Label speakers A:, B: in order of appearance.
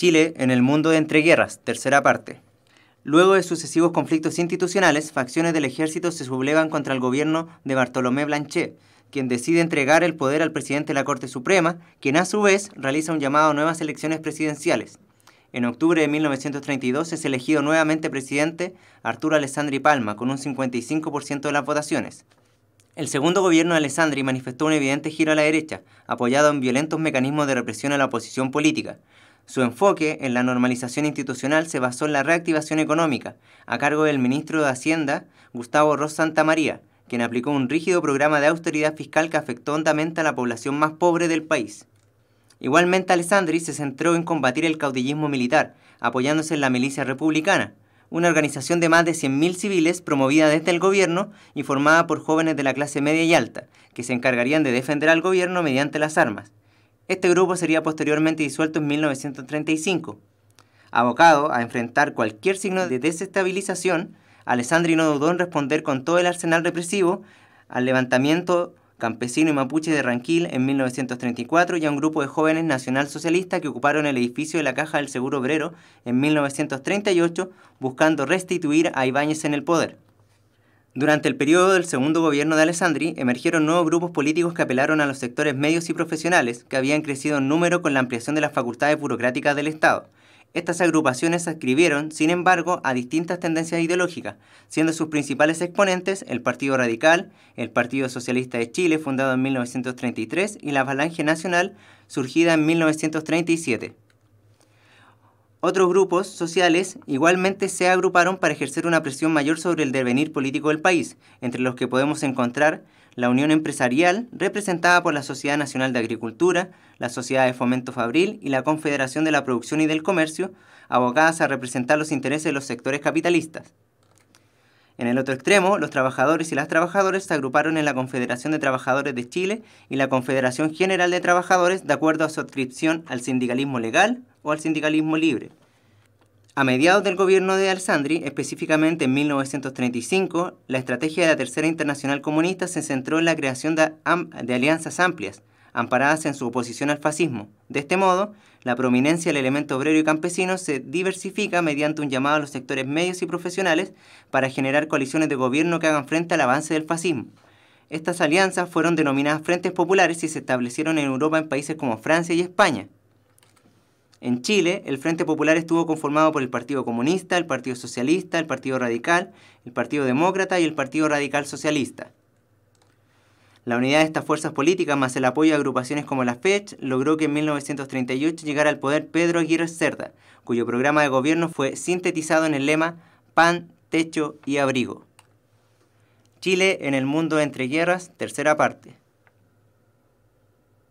A: Chile en el mundo de entreguerras, tercera parte. Luego de sucesivos conflictos institucionales, facciones del ejército se sublevan contra el gobierno de Bartolomé Blanchet, quien decide entregar el poder al presidente de la Corte Suprema, quien a su vez realiza un llamado a nuevas elecciones presidenciales. En octubre de 1932 es elegido nuevamente presidente Arturo Alessandri Palma con un 55% de las votaciones. El segundo gobierno de Alessandri manifestó un evidente giro a la derecha, apoyado en violentos mecanismos de represión a la oposición política. Su enfoque en la normalización institucional se basó en la reactivación económica, a cargo del ministro de Hacienda, Gustavo Ross Santamaría, quien aplicó un rígido programa de austeridad fiscal que afectó hondamente a la población más pobre del país. Igualmente, Alessandri se centró en combatir el caudillismo militar, apoyándose en la milicia republicana, una organización de más de 100.000 civiles promovida desde el gobierno y formada por jóvenes de la clase media y alta, que se encargarían de defender al gobierno mediante las armas. Este grupo sería posteriormente disuelto en 1935. Abocado a enfrentar cualquier signo de desestabilización, Alessandri no dudó en responder con todo el arsenal represivo al levantamiento campesino y mapuche de Ranquil en 1934 y a un grupo de jóvenes nacionalsocialistas que ocuparon el edificio de la Caja del Seguro Obrero en 1938 buscando restituir a Ibáñez en el poder. Durante el periodo del segundo gobierno de Alessandri, emergieron nuevos grupos políticos que apelaron a los sectores medios y profesionales, que habían crecido en número con la ampliación de las facultades burocráticas del Estado. Estas agrupaciones se adscribieron, sin embargo, a distintas tendencias ideológicas, siendo sus principales exponentes el Partido Radical, el Partido Socialista de Chile, fundado en 1933, y la Falange Nacional, surgida en 1937. Otros grupos sociales igualmente se agruparon para ejercer una presión mayor sobre el devenir político del país, entre los que podemos encontrar la Unión Empresarial, representada por la Sociedad Nacional de Agricultura, la Sociedad de Fomento Fabril y la Confederación de la Producción y del Comercio, abogadas a representar los intereses de los sectores capitalistas. En el otro extremo, los trabajadores y las trabajadoras se agruparon en la Confederación de Trabajadores de Chile y la Confederación General de Trabajadores de acuerdo a su adscripción al sindicalismo legal, o al sindicalismo libre. A mediados del gobierno de Alessandri, específicamente en 1935, la estrategia de la Tercera Internacional Comunista se centró en la creación de alianzas amplias, amparadas en su oposición al fascismo. De este modo, la prominencia del elemento obrero y campesino se diversifica mediante un llamado a los sectores medios y profesionales para generar coaliciones de gobierno que hagan frente al avance del fascismo. Estas alianzas fueron denominadas frentes populares y se establecieron en Europa en países como Francia y España. En Chile, el Frente Popular estuvo conformado por el Partido Comunista, el Partido Socialista, el Partido Radical, el Partido Demócrata y el Partido Radical Socialista. La unidad de estas fuerzas políticas, más el apoyo a agrupaciones como la FECH, logró que en 1938 llegara al poder Pedro Aguirre Cerda, cuyo programa de gobierno fue sintetizado en el lema Pan, Techo y Abrigo. Chile en el mundo entre guerras, tercera parte.